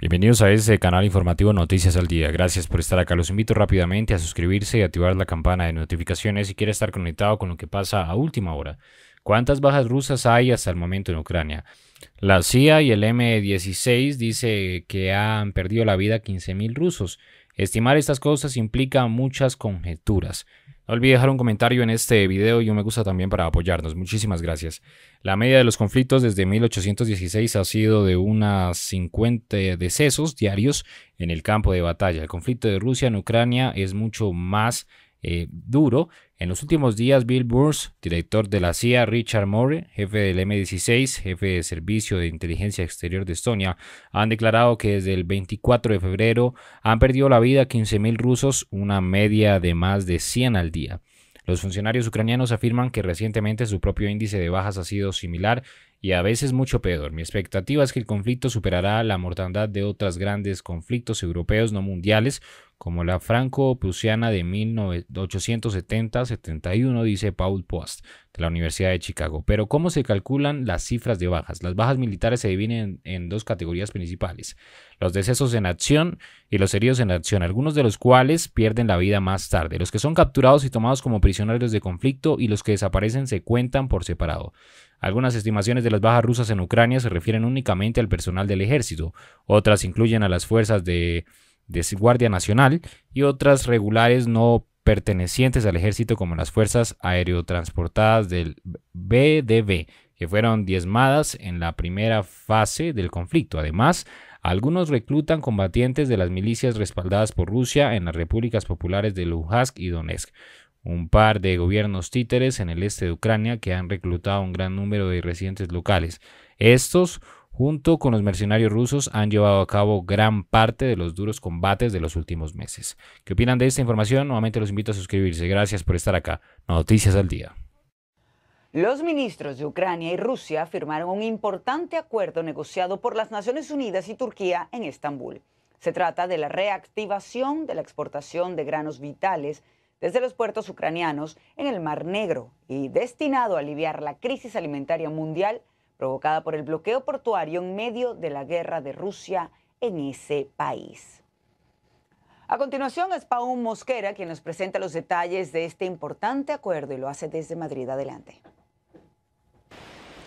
Bienvenidos a este canal informativo Noticias al Día. Gracias por estar acá. Los invito rápidamente a suscribirse y activar la campana de notificaciones si quiere estar conectado con lo que pasa a última hora. ¿Cuántas bajas rusas hay hasta el momento en Ucrania? La CIA y el M16 dice que han perdido la vida 15.000 rusos. Estimar estas cosas implica muchas conjeturas. No olvides dejar un comentario en este video y un me gusta también para apoyarnos. Muchísimas gracias. La media de los conflictos desde 1816 ha sido de unas 50 decesos diarios en el campo de batalla. El conflicto de Rusia en Ucrania es mucho más eh, duro. En los últimos días, Bill Burns, director de la CIA, Richard Moore, jefe del M16, jefe de Servicio de Inteligencia Exterior de Estonia, han declarado que desde el 24 de febrero han perdido la vida 15.000 rusos, una media de más de 100 al día. Los funcionarios ucranianos afirman que recientemente su propio índice de bajas ha sido similar y a veces mucho peor. Mi expectativa es que el conflicto superará la mortandad de otros grandes conflictos europeos no mundiales como la franco-prusiana de 1870-71, dice Paul Post, de la Universidad de Chicago. Pero ¿cómo se calculan las cifras de bajas? Las bajas militares se dividen en, dos categorías principales, los decesos en acción y los heridos en acción, algunos de los cuales pierden la vida más tarde. Los que son capturados y tomados como prisioneros de conflicto y los que desaparecen se cuentan por separado. Algunas estimaciones de las bajas rusas en Ucrania se refieren únicamente al personal del ejército, otras incluyen a las fuerzas de de Guardia Nacional y otras regulares no pertenecientes al ejército como las fuerzas aerotransportadas del BDB, que fueron diezmadas en la primera fase del conflicto. Además, algunos reclutan combatientes de las milicias respaldadas por Rusia en las repúblicas populares de Luhansk y Donetsk. Un par de gobiernos títeres en el este de Ucrania que han reclutado un gran número de residentes locales. Estos junto con los mercenarios rusos, han llevado a cabo gran parte de los duros combates de los últimos meses. ¿Qué opinan de esta información? Nuevamente los invito a suscribirse. Gracias por estar acá. Noticias al día. Los ministros de Ucrania y Rusia firmaron un importante acuerdo negociado por las Naciones Unidas y Turquía en Estambul. Se trata de la reactivación de la exportación de granos vitales desde los puertos ucranianos en el Mar Negro y destinado a aliviar la crisis alimentaria mundial provocada por el bloqueo portuario en medio de la guerra de Rusia en ese país. A continuación es Paúl Mosquera quien nos presenta los detalles de este importante acuerdo y lo hace desde Madrid. Adelante.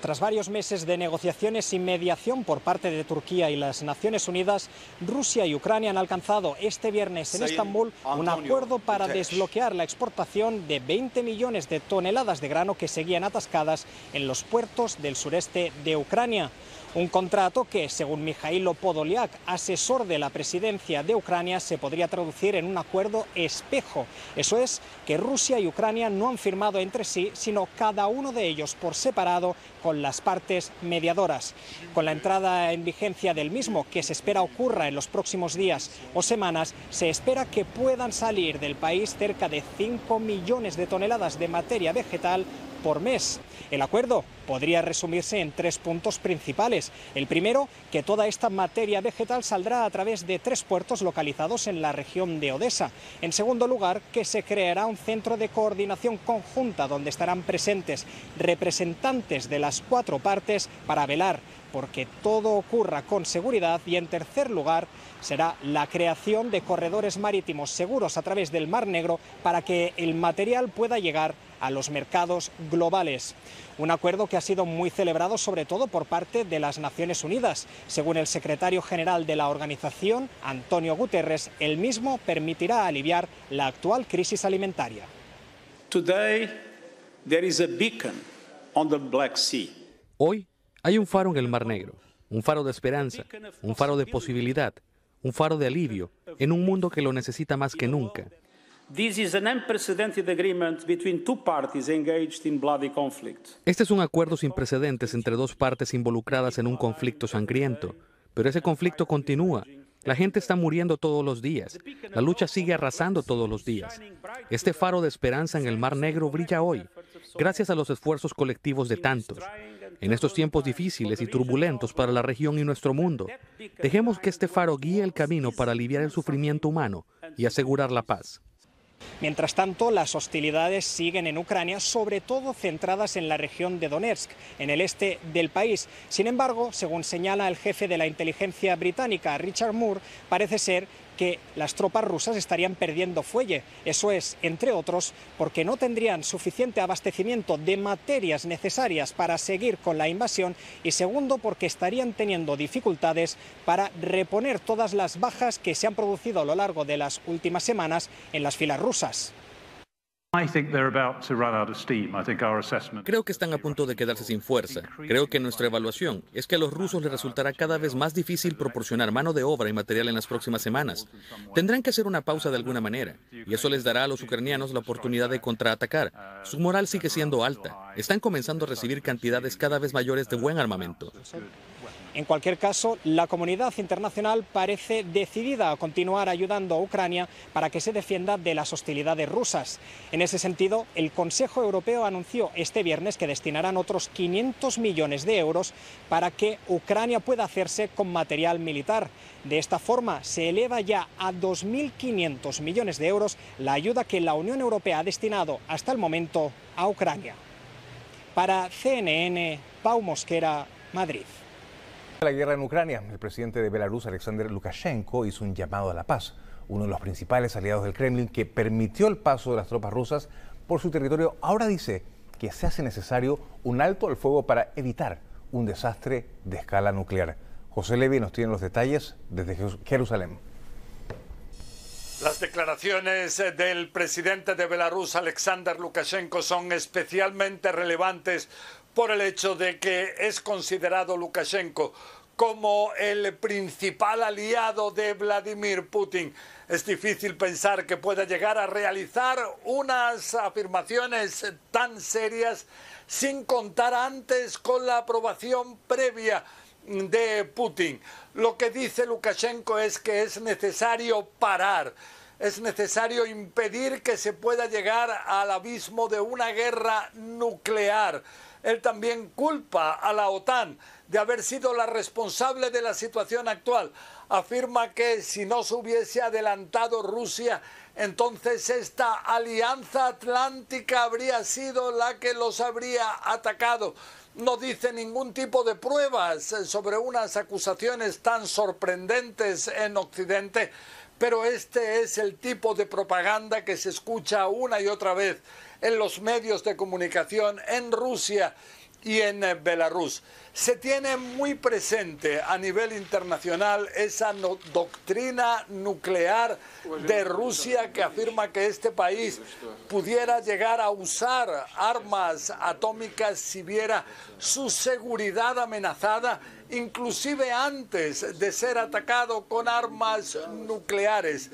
Tras varios meses de negociaciones y mediación por parte de Turquía y las Naciones Unidas, Rusia y Ucrania han alcanzado este viernes en Estambul un acuerdo para desbloquear la exportación de 20 millones de toneladas de grano que seguían atascadas en los puertos del sureste de Ucrania. Un contrato que, según Mijailo Podoliak, asesor de la presidencia de Ucrania, se podría traducir en un acuerdo espejo. Eso es, que Rusia y Ucrania no han firmado entre sí, sino cada uno de ellos por separado con las partes mediadoras. Con la entrada en vigencia del mismo, que se espera ocurra en los próximos días o semanas, se espera que puedan salir del país cerca de 5 millones de toneladas de materia vegetal por mes. El acuerdo podría resumirse en tres puntos principales. El primero, que toda esta materia vegetal saldrá a través de tres puertos localizados en la región de Odessa. En segundo lugar, que se creará un centro de coordinación conjunta donde estarán presentes representantes de las cuatro partes para velar porque todo ocurra con seguridad y en tercer lugar será la creación de corredores marítimos seguros a través del Mar Negro para que el material pueda llegar a los mercados globales. Un acuerdo que ha sido muy celebrado sobre todo por parte de las Naciones Unidas. Según el secretario general de la organización, Antonio Guterres, el mismo permitirá aliviar la actual crisis alimentaria. Hoy hay un faro en el Mar Negro, un faro de esperanza, un faro de posibilidad, un faro de alivio en un mundo que lo necesita más que nunca. Este es un acuerdo sin precedentes entre dos partes involucradas en un conflicto sangriento, pero ese conflicto continúa. La gente está muriendo todos los días. La lucha sigue arrasando todos los días. Este faro de esperanza en el Mar Negro brilla hoy, gracias a los esfuerzos colectivos de tantos. En estos tiempos difíciles y turbulentos para la región y nuestro mundo, dejemos que este faro guíe el camino para aliviar el sufrimiento humano y asegurar la paz. Mientras tanto, las hostilidades siguen en Ucrania, sobre todo centradas en la región de Donetsk, en el este del país. Sin embargo, según señala el jefe de la inteligencia británica, Richard Moore, parece ser que las tropas rusas estarían perdiendo fuelle. Eso es, entre otros, porque no tendrían suficiente abastecimiento de materias necesarias para seguir con la invasión y segundo, porque estarían teniendo dificultades para reponer todas las bajas que se han producido a lo largo de las últimas semanas en las filas rusas. Creo que están a punto de quedarse sin fuerza. Creo que nuestra evaluación es que a los rusos les resultará cada vez más difícil proporcionar mano de obra y material en las próximas semanas. Tendrán que hacer una pausa de alguna manera, y eso les dará a los ucranianos la oportunidad de contraatacar. Su moral sigue siendo alta. Están comenzando a recibir cantidades cada vez mayores de buen armamento. En cualquier caso, la comunidad internacional parece decidida a continuar ayudando a Ucrania para que se defienda de las hostilidades rusas. En ese sentido, el Consejo Europeo anunció este viernes que destinarán otros 500 millones de euros para que Ucrania pueda hacerse con material militar. De esta forma, se eleva ya a 2.500 millones de euros la ayuda que la Unión Europea ha destinado hasta el momento a Ucrania. Para CNN, Pau Mosquera, Madrid. La guerra en Ucrania, el presidente de Belarus, Alexander Lukashenko, hizo un llamado a la paz, uno de los principales aliados del Kremlin que permitió el paso de las tropas rusas por su territorio. Ahora dice que se hace necesario un alto al fuego para evitar un desastre de escala nuclear. José Levi nos tiene los detalles desde Jerusalén. Las declaraciones del presidente de Belarus, Alexander Lukashenko, son especialmente relevantes por el hecho de que es considerado Lukashenko como el principal aliado de Vladimir Putin. Es difícil pensar que pueda llegar a realizar unas afirmaciones tan serias sin contar antes con la aprobación previa de Putin. Lo que dice Lukashenko es que es necesario parar, es necesario impedir que se pueda llegar al abismo de una guerra nuclear él también culpa a la OTAN de haber sido la responsable de la situación actual. Afirma que si no se hubiese adelantado Rusia, entonces esta alianza atlántica habría sido la que los habría atacado no dice ningún tipo de pruebas eh, sobre unas acusaciones tan sorprendentes en Occidente, pero este es el tipo de propaganda que se escucha una y otra vez en los medios de comunicación en Rusia y en eh, Belarus. Se tiene muy presente a nivel internacional esa doctrina nuclear de Rusia que afirma que este país pudiera llegar a usar armas atómicas si viera su seguridad amenazada, inclusive antes de ser atacado con armas nucleares.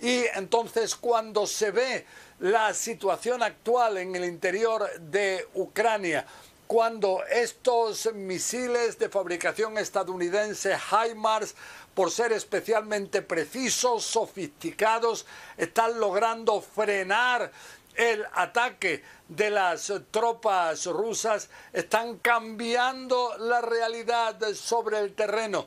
Y entonces cuando se ve la situación actual en el interior de Ucrania, cuando estos misiles de fabricación estadounidense HIMARS, por ser especialmente precisos, sofisticados, están logrando frenar el ataque de las tropas rusas, están cambiando la realidad sobre el terreno.